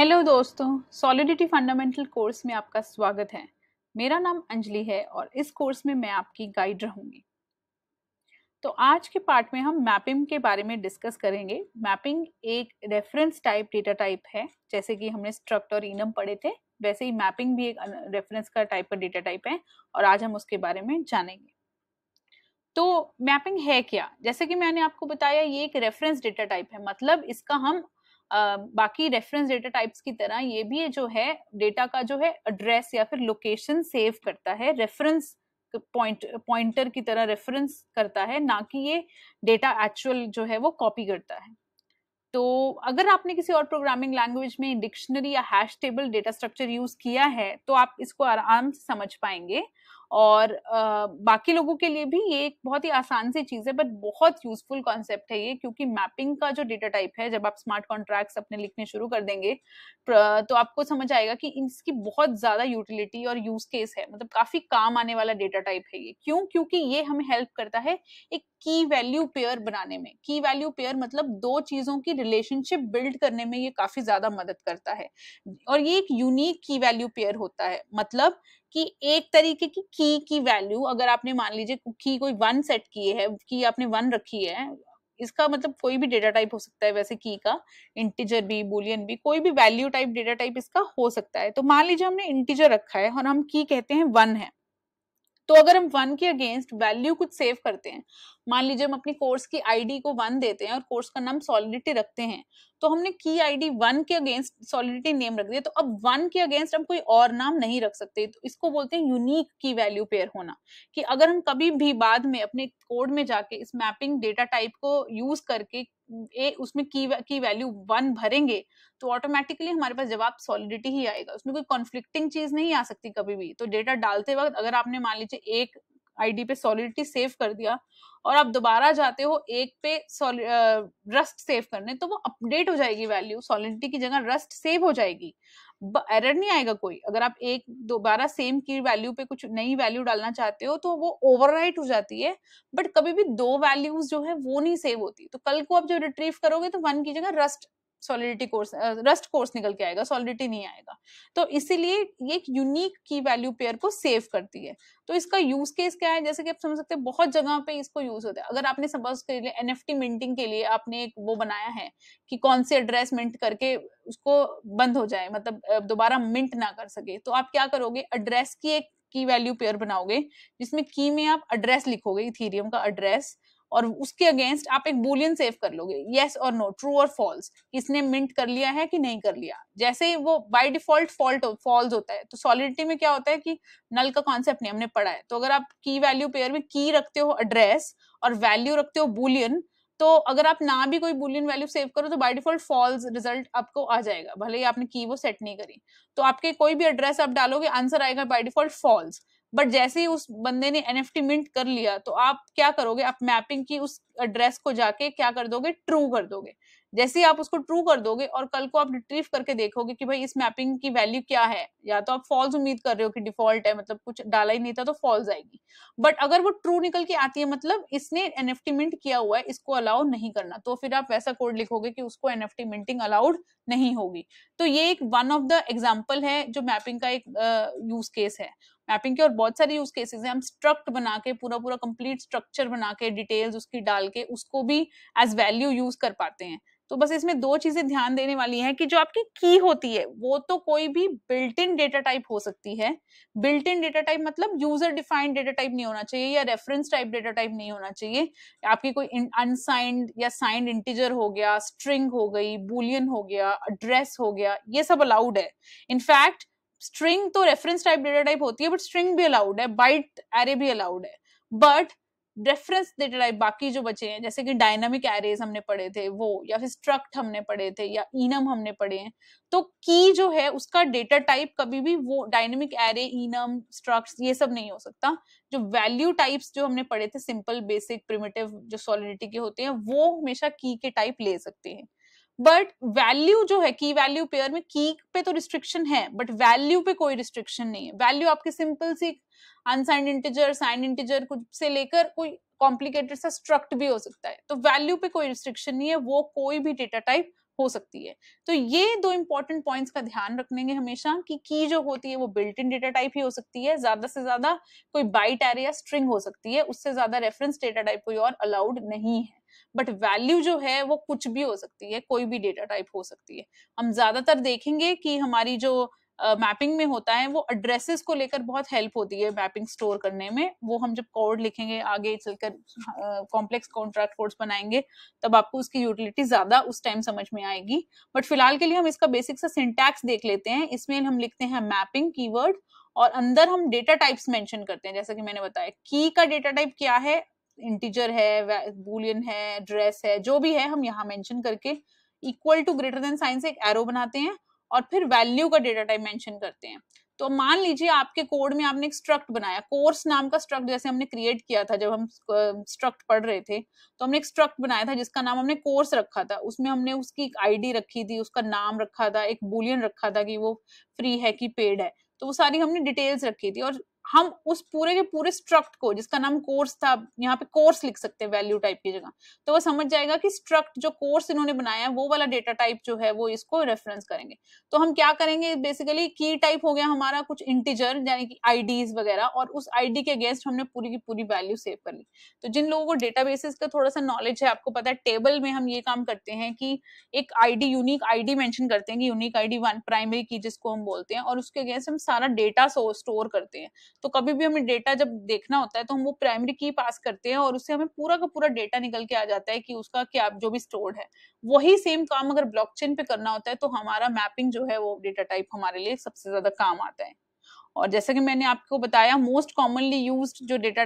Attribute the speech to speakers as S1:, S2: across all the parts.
S1: hello दोस्तों solidity fundamental course में आपका स्वागत है मेरा नाम अंजलि है और इस कोर्स में मैं आपकी गाइड रहूंगी तो आज के पार्ट में हम मैपिंग के बारे में डिस्कस करेंगे मैपिंग एक रेफरेंस टाइप डेटा टाइप है जैसे कि हमने स्ट्रक्ट और इनम पढ़े थे वैसे ही मैपिंग भी एक रेफरेंस का टाइप का डेटा टाइप है और आज हम उसके बारे में जानेंगे तो मैपिंग है क्या जैसे कि मैंने आपको बताया ये एक रेफरेंस डेटा टाइप है मतलब इसका हम बाकी रेफरेंस डेटा टाइप्स की तरह ये भी जो है डेटा का जो है एड्रेस या फिर लोकेशन सेव करता है रेफरेंस पॉइंट पॉइंटर की तरह रेफरेंस करता है ना कि ये डेटा एक्चुअल जो है वो कॉपी करता है तो अगर आपने किसी और प्रोग्रामिंग लैंग्वेज में डिक्शनरी या hash table data structure use किया है तो आप इसको आराम से समझ पाएंगे और आ, बाकी लोगों के लिए भी ये एक बहुत ही आसान सी चीज़ है बट बहुत यूजफुल कॉन्सेप्ट है ये क्योंकि मैपिंग का जो डेटा टाइप है जब आप स्मार्ट कॉन्ट्रैक्ट्स अपने लिखने शुरू कर देंगे तो आपको समझ आएगा कि इसकी बहुत ज़्यादा यूटिलिटी और यूज केस है मतलब काफ़ी काम आने वाला डेटा टाइप है ये क्यों क्योंकि ये हमें हेल्प करता है एक की वैल्यू पेयर बनाने में की वैल्यू पेयर मतलब दो चीज़ों की रिलेशनशिप बिल्ड करने में ये काफ़ी ज़्यादा मदद करता है और ये एक यूनिक की वैल्यू पेयर होता है मतलब कि एक तरीके की की की वैल्यू अगर आपने मान लीजिए की कोई वन सेट की है की आपने वन रखी है इसका मतलब कोई भी डेटा टाइप हो सकता है वैसे की का इंटीजर भी बुलियन भी कोई भी वैल्यू टाइप डेटा टाइप इसका हो सकता है तो मान लीजिए हमने इंटीजर रखा है और हम की कहते हैं वन है तो अगर हम वन के अगेंस्ट वैल्यू कुछ सेव करते हैं मान लीजिए हम अपनी कोर्स की आईडी को वन देते हैं और कोर्स का नाम सॉलिडिटी रखते हैं तो हमने की आईडी वन के अगेंस्ट सॉलिडिटी नेम रख दिया तो अब वन के अगेंस्ट हम कोई और नाम नहीं रख सकते तो इसको बोलते हैं यूनिक की वैल्यू पेयर होना कि अगर हम कभी भी बाद में अपने कोड में जाके इस मैपिंग डेटा टाइप को यूज करके ए उसमें की की वैल्यू वन भरेंगे तो ऑटोमेटिकली हमारे पास जवाब सॉलिडिटी ही आएगा उसमें कोई कॉन्फ्लिक्टिंग चीज नहीं आ सकती कभी भी तो डेटा डालते वक्त अगर आपने मान लीजिए एक आईडी पे सॉलिडिटी सेव कर दिया और आप दोबारा जाते हो एक पे रस्ट सेव करने तो वो अपडेट हो जाएगी वैल्यू सॉलिडिटी की जगह रस्ट सेव हो जाएगी एरर नहीं आएगा कोई अगर आप एक दोबारा सेम की वैल्यू पे कुछ नई वैल्यू डालना चाहते हो तो वो ओवर हो जाती है बट कभी भी दो वैल्यूज जो है वो नहीं सेव होती तो कल को आप जो रिट्रीव करोगे तो वन की जगह rust solidity course rust course निकल के आएगा सॉलिडिटी नहीं आएगा तो इसीलिए ये एक यूनिक की वैल्यू पेयर को सेव करती है तो इसका यूज केस क्या है जैसे कि आप समझ सकते हैं बहुत जगह पे इसको यूज होता है अगर आपने सपोज के लिए एफ मिंटिंग के लिए आपने एक वो बनाया है कि कौन से एड्रेस मिंट करके उसको बंद हो जाए मतलब दोबारा मिंट ना कर सके तो आप क्या करोगे एड्रेस की एक की वैल्यू पेयर बनाओगे जिसमें की में आप एड्रेस लिखोगे इथीरियम का एड्रेस और उसके अगेंस्ट आप एक बुलियन सेव कर लोगे येस और नो ट्रू और फॉल्स इसने मिंट कर लिया है कि नहीं कर लिया जैसे ही वो बाय डिफॉल्ट फॉल्ट फॉल्स होता है तो सॉलिडिटी में क्या होता है कि नल का कॉन्सेप्ट नहीं हमने पढ़ा है तो अगर आप की वैल्यू पेयर में की रखते हो एड्रेस और वैल्यू रखते हो बुलियन तो अगर आप ना भी कोई बुलियन वैल्यू सेव करो तो बाय डिफॉल्ट फॉल्स रिजल्ट आपको आ जाएगा भले ही आपने की वो सेट नहीं करी तो आपके कोई भी एड्रेस आप डालोगे आंसर आएगा बाय डिफॉल्ट फॉल्स बट जैसे ही उस बंदे ने एन मिंट कर लिया तो आप क्या करोगे आप मैपिंग की उस एड्रेस को जाके क्या कर दोगे ट्रू कर दोगे जैसे ही आप उसको ट्रू कर दोगे और कल को आप रिट्रीव करके देखोगे कि भाई इस मैपिंग की वैल्यू क्या है या तो आप फॉल्स उम्मीद कर रहे हो कि डिफॉल्ट है मतलब कुछ डाला ही नहीं था तो फॉल्स आएगी बट अगर वो ट्रू निकल के आती है मतलब इसने एन मिंट किया हुआ है इसको अलाउ नहीं करना तो फिर आप वैसा कोड लिखोगे कि उसको एन मिंटिंग अलाउड नहीं होगी तो ये एक वन ऑफ द एग्जाम्पल है जो मैपिंग का एक यूज uh, केस है मैपिंग के और बहुत सारे यूज केसेस हैं हम स्ट्रक्ट बना के पूरा पूरा कंप्लीट स्ट्रक्चर बना के डिटेल्स उसकी डाल के उसको भी एज वैल्यू यूज कर पाते हैं तो बस इसमें दो चीजें ध्यान देने वाली हैं कि जो आपकी की होती है वो तो कोई भी बिल्ट इन डेटा टाइप हो सकती है बिल्ट इन डेटा टाइप मतलब यूजर डिफाइंड डेटा टाइप नहीं होना चाहिए या रेफरेंस टाइप डेटा टाइप नहीं होना चाहिए आपकी कोई अनसाइंड या साइंड इंटीजर हो गया स्ट्रिंग हो गई बुलियन हो गया एड्रेस हो गया ये सब अलाउड है इनफैक्ट स्ट्रिंग तो रेफरेंस टाइप डेटा टाइप होती है बट स्ट्रिंग भी अलाउड है बाइट एरे भी अलाउड है बट रेफरेंस डेटा टाइप बाकी जो बचे हैं जैसे कि डायनामिक एरेज हमने पढ़े थे वो या फिर स्ट्रक्ट हमने पढ़े थे या इनम हमने पढ़े हैं तो की जो है उसका डेटा टाइप कभी भी वो डायनामिक एरे ईनम स्ट्रक्ट ये सब नहीं हो सकता जो वैल्यू टाइप्स जो हमने पढ़े थे सिंपल बेसिक प्रिमेटिव जो सॉलिडिटी के होते हैं वो हमेशा की के टाइप ले सकते हैं बट वैल्यू जो है की वैल्यू पेयर में की पे तो रिस्ट्रिक्शन है बट वैल्यू पे कोई रिस्ट्रिक्शन नहीं है वैल्यू आपके सिंपल सी अनसाइंड इंटीजर साइंड इंटीजर कुछ से लेकर कोई कॉम्प्लिकेटेड सा स्ट्रक्ट भी हो सकता है तो वैल्यू पे कोई रिस्ट्रिक्शन नहीं है वो कोई भी डेटा टाइप हो सकती है तो ये दो इंपॉर्टेंट पॉइंट्स का ध्यान रखेंगे हमेशा कि की जो होती है वो बिल्ट इन डेटा टाइप ही हो सकती है ज्यादा से ज्यादा कोई बाइट एरिया या स्ट्रिंग हो सकती है उससे ज्यादा रेफरेंस डेटा टाइप कोई और अलाउड नहीं है बट वैल्यू जो है वो कुछ भी हो सकती है कोई भी डेटा टाइप हो सकती है हम ज्यादातर देखेंगे कि हमारी जो मैपिंग uh, में होता है वो एड्रेसेस को लेकर बहुत हेल्प होती है मैपिंग स्टोर करने में वो हम जब कोड लिखेंगे आगे चलकर कॉम्प्लेक्स कॉन्ट्रैक्ट कोड्स बनाएंगे तब आपको उसकी यूटिलिटी ज्यादा उस टाइम समझ में आएगी बट फिलहाल के लिए हम इसका बेसिक सा सिंटैक्स देख लेते हैं इसमें हम लिखते हैं मैपिंग कीवर्ड और अंदर हम डेटा टाइप्स मेंशन करते हैं जैसा कि मैंने बताया की का डेटा टाइप क्या है इंटीजर है बुलियन है ड्रेस है जो भी है हम यहाँ मेंशन करके equal to greater than sign से एक एरो बनाते हैं और फिर वैल्यू का डेटा टाइप मेंशन करते हैं तो मान लीजिए आपके कोड में आपने एक स्ट्रक्ट बनाया कोर्स नाम का स्ट्रक्ट जैसे हमने क्रिएट किया था जब हम स्ट्रक्ट पढ़ रहे थे तो हमने एक स्ट्रक्ट बनाया था जिसका नाम हमने कोर्स रखा था उसमें हमने उसकी एक आईडी रखी थी उसका नाम रखा था एक बुलियन रखा था कि वो फ्री है कि पेड है तो वो सारी हमने डिटेल्स रखी थी और हम उस पूरे के पूरे स्ट्रक्ट को जिसका नाम कोर्स था यहाँ पे कोर्स लिख सकते हैं वैल्यू टाइप की जगह तो वो समझ जाएगा कि स्ट्रक्ट जो कोर्स इन्होंने बनाया है वो वाला डेटा टाइप जो है वो इसको रेफरेंस करेंगे तो हम क्या करेंगे बेसिकली की टाइप हो गया हमारा कुछ इंटीजर यानी कि आई वगैरह और उस आईडी के अगेंस्ट हमने पूरी की पूरी वैल्यू सेव कर ली तो जिन लोगों को डेटा का थोड़ा सा नॉलेज है आपको पता है टेबल में हम ये काम करते हैं कि एक आईडी यूनिक आईडी मेंशन करते हैं कि यूनिक आई वन प्राइमरी की जिसको हम बोलते हैं और उसके अगेंस्ट हम सारा डेटा स्टोर करते हैं तो कभी भी हमें डेटा जब देखना होता है तो हम वो प्राइमरी की पास करते हैं और उससे हमें पूरा का पूरा डेटा निकल के आ जाता है कि उसका क्या जो भी स्टोर्ड है वही सेम काम अगर ब्लॉकचेन पे करना होता है तो हमारा मैपिंग जो है वो डेटा टाइप हमारे लिए सबसे ज्यादा काम आता है और जैसा कि मैंने आपको बताया मोस्ट कॉमनली यूज जो डेटा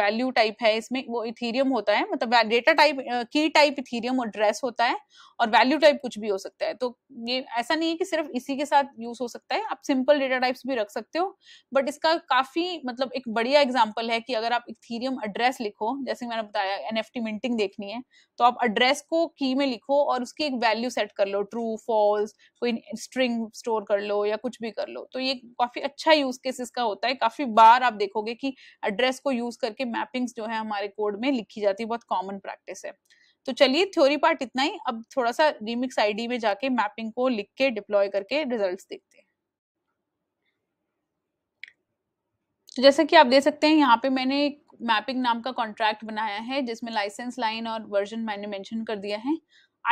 S1: वैल्यू टाइप है इसमें वो इथीरियम होता है मतलब डेटा टाइप की टाइप इथीरियम और ड्रेस होता है और वैल्यू टाइप कुछ भी हो सकता है तो ये ऐसा नहीं है कि सिर्फ इसी के साथ यूज हो सकता है आप सिंपल डेटा टाइप्स भी रख सकते हो बट इसका काफी मतलब एक बढ़िया एग्जाम्पल है कि अगर आप इथीरियम एड्रेस लिखो जैसे मैंने बताया एन मिंटिंग देखनी है तो आप एड्रेस को की में लिखो और उसकी एक वैल्यू सेट कर लो ट्रू फॉल्स कोई स्ट्रिंग स्टोर कर लो या कुछ भी कर लो तो ये काफी अच्छा यूज केस इसका होता है काफी बार आप देखोगे कि एड्रेस को यूज करके मैपिंग्स जो है हमारे कोड में लिखी जाती है बहुत कॉमन प्रैक्टिस है तो चलिए थ्योरी पार्ट इतना ही अब थोड़ा सा रिमिक्स आईडी में जाके मैपिंग को लिख के डिप्लॉय करके रिजल्ट्स देखते हैं तो जैसे कि आप देख सकते हैं यहाँ पे मैंने एक मैपिंग नाम का कॉन्ट्रैक्ट बनाया है जिसमें लाइसेंस लाइन और वर्जन मैंने मेंशन कर दिया है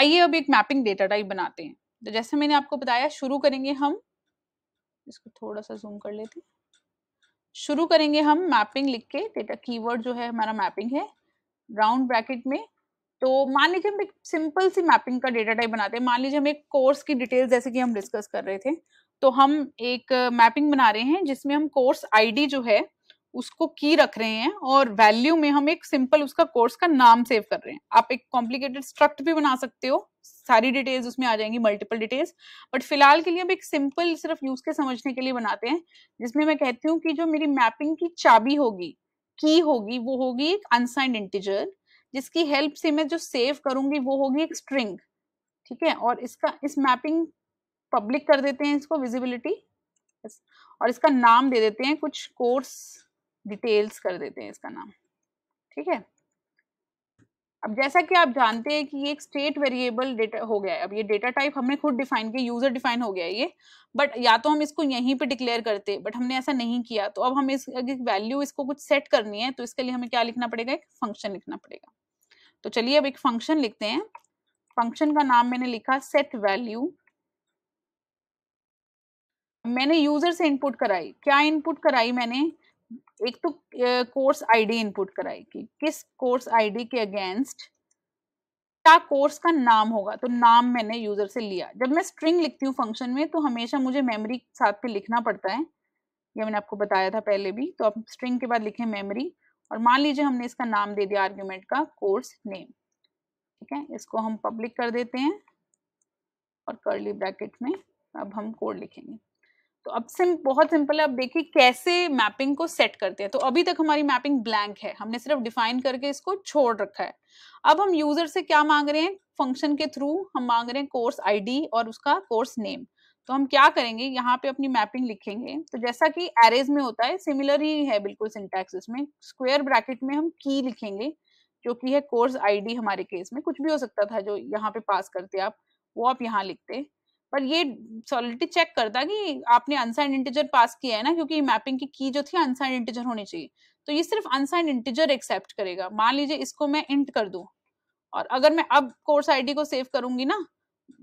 S1: आइए अब एक मैपिंग डेटा टाइप बनाते हैं तो जैसे मैंने आपको बताया शुरू करेंगे हम इसको थोड़ा सा जूम कर लेते शुरू करेंगे हम मैपिंग लिख के डेटा कीवर्ड जो है हमारा मैपिंग है राउंड ब्रैकेट में तो मान लीजिए हम एक सिंपल सी मैपिंग का डेटा टाइप बनाते हैं मान लीजिए हम एक कोर्स की डिटेल्स जैसे कि हम डिस्कस कर रहे थे तो हम एक मैपिंग बना रहे हैं जिसमें हम कोर्स आईडी जो है उसको की रख रहे हैं और वैल्यू में हम एक सिंपल उसका कोर्स का नाम सेव कर रहे हैं आप एक कॉम्प्लिकेटेड स्ट्रक्ट भी बना सकते हो सारी डिटेल्स उसमें आ जाएंगी मल्टीपल डिटेल्स बट फिलहाल के लिए अब एक सिंपल सिर्फ यूज के समझने के लिए बनाते हैं जिसमें मैं कहती हूँ कि जो मेरी मैपिंग की चाबी होगी की होगी वो होगी एक अनसाइंड इंटीजर जिसकी हेल्प से मैं जो सेव करूंगी वो होगी एक स्ट्रिंग ठीक है और इसका इस मैपिंग पब्लिक कर देते हैं इसको विजिबिलिटी और इसका नाम दे देते हैं कुछ कोर्स डिटेल्स कर देते हैं इसका नाम ठीक है अब जैसा कि आप जानते हैं कि ये एक स्टेट वेरिएबल डेटा हो गया है अब ये डेटा टाइप हमने खुद डिफाइन किया यूजर डिफाइन हो गया है ये बट या तो हम इसको यहीं पे डिक्लेयर करते बट हमने ऐसा नहीं किया तो अब हम इस वैल्यू इसको कुछ सेट करनी है तो इसके लिए हमें क्या लिखना पड़ेगा एक फंक्शन लिखना पड़ेगा तो चलिए अब एक फंक्शन लिखते हैं फंक्शन का नाम मैंने लिखा सेट वैल्यू मैंने यूजर से इनपुट कराई क्या इनपुट कराई मैंने एक तो कोर्स आईडी इनपुट कराएगी किस कोर्स आईडी के अगेंस्ट क्या कोर्स का नाम होगा तो नाम मैंने यूजर से लिया जब मैं स्ट्रिंग लिखती हूँ फंक्शन में तो हमेशा मुझे मेमोरी साथ पे लिखना पड़ता है ये मैंने आपको बताया था पहले भी तो आप स्ट्रिंग के बाद लिखें मेमोरी और मान लीजिए हमने इसका नाम दे दिया आर्ग्यूमेंट का कोर्स नेम ठीक है इसको हम पब्लिक कर देते हैं और ली ब्रैकेट में अब हम कोड लिखेंगे तो अब सिम बहुत सिंपल है अब देखिए कैसे मैपिंग को सेट करते हैं तो अभी तक हमारी मैपिंग ब्लैंक है हमने सिर्फ डिफाइन करके इसको छोड़ रखा है अब हम यूजर से क्या मांग रहे हैं फंक्शन के थ्रू हम मांग रहे हैं कोर्स आईडी और उसका कोर्स नेम तो हम क्या करेंगे यहाँ पे अपनी मैपिंग लिखेंगे तो जैसा कि एरेज में होता है सिमिलर ही है बिल्कुल सिंटेक्स इसमें स्क्वेयर ब्रैकेट में हम की लिखेंगे जो कि है कोर्स आईडी हमारे केस में कुछ भी हो सकता था जो यहाँ पे पास करते आप वो आप यहाँ लिखते बट ये सॉलिडिटी चेक करता कि आपने अनसाइंड इंटीजर पास किया है ना क्योंकि मैपिंग की की जो थी अनसाइंड इंटीजर होनी चाहिए तो ये सिर्फ अनसाइंड इंटीजर एक्सेप्ट करेगा मान लीजिए इसको मैं इंट कर दूं और अगर मैं अब कोर्स आईडी को सेव करूंगी ना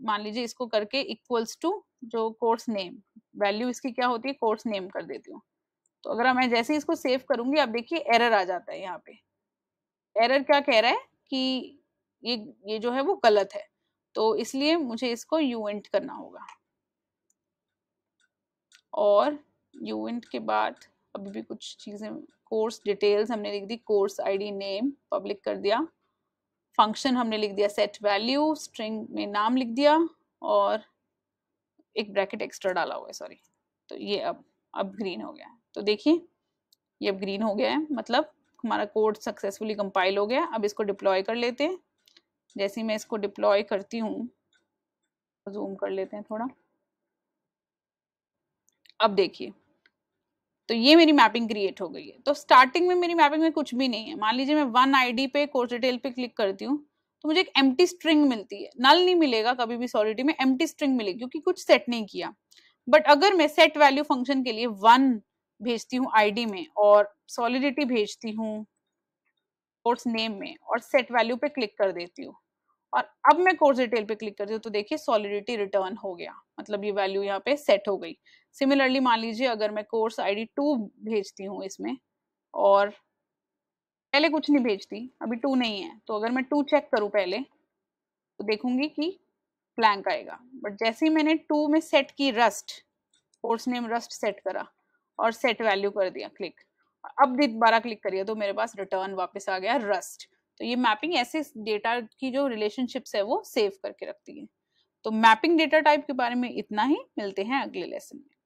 S1: मान लीजिए इसको करके इक्वल्स टू जो कोर्स नेम वैल्यू इसकी क्या होती है कोर्स नेम कर देती हूँ तो अगर मैं जैसे इसको सेव करूंगी आप देखिए एरर आ जाता है यहाँ पे एरर क्या कह रहा है कि ये ये जो है वो गलत है तो इसलिए मुझे इसको यू इंट करना होगा और यू इंट के बाद अभी भी कुछ चीज़ें कोर्स डिटेल्स हमने लिख दी कोर्स आईडी नेम पब्लिक कर दिया फंक्शन हमने लिख दिया सेट वैल्यू स्ट्रिंग में नाम लिख दिया और एक ब्रैकेट एक्स्ट्रा डाला हुआ है सॉरी तो ये अब अब ग्रीन हो गया है तो देखिए ये अब ग्रीन हो गया है मतलब हमारा कोड सक्सेसफुली कंपाइल हो गया अब इसको डिप्लॉय कर लेते हैं जैसे मैं इसको डिप्लॉय करती हूँ जूम कर लेते हैं थोड़ा अब देखिए तो ये मेरी मैपिंग क्रिएट हो गई है तो स्टार्टिंग में मेरी मैपिंग में कुछ भी नहीं है मान लीजिए मैं वन आईडी पे कोर्स डिटेल पे क्लिक करती हूँ तो मुझे एक एम्प्टी स्ट्रिंग मिलती है नल नहीं मिलेगा कभी भी सॉलिटी में एम्प्टी स्ट्रिंग मिलेगी क्योंकि कुछ सेट नहीं किया बट अगर मैं सेट वैल्यू फंक्शन के लिए वन भेजती हूँ आईडी में और सॉलिडिटी भेजती हूँ कोर्स नेम में और सेट वैल्यू पे क्लिक कर देती हूँ और अब मैं कोर्स डिटेल पे क्लिक करती हूँ तो देखिए सॉलिडिटी रिटर्न हो गया मतलब ये वैल्यू यहाँ पे सेट हो गई सिमिलरली मान लीजिए अगर मैं कोर्स आईडी टू भेजती हूँ इसमें और पहले कुछ नहीं भेजती अभी टू नहीं है तो अगर मैं टू चेक करूँ पहले तो देखूंगी कि ब्लैंक आएगा बट जैसे ही मैंने टू में सेट की rust course name rust set करा और सेट वैल्यू कर दिया क्लिक अब दोबारा क्लिक करिए तो मेरे पास रिटर्न वापस आ गया रस्ट तो ये मैपिंग ऐसे डेटा की जो रिलेशनशिप्स है वो सेव करके रखती है तो मैपिंग डेटा टाइप के बारे में इतना ही मिलते हैं अगले लेसन में